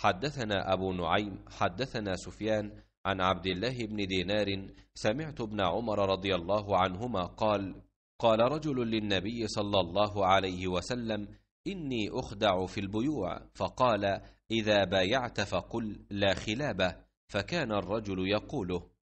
حدثنا أبو نعيم حدثنا سفيان عن عبد الله بن دينار سمعت ابن عمر رضي الله عنهما قال قال رجل للنبي صلى الله عليه وسلم إني أخدع في البيوع فقال إذا بايعت فقل لا خلابة فكان الرجل يقوله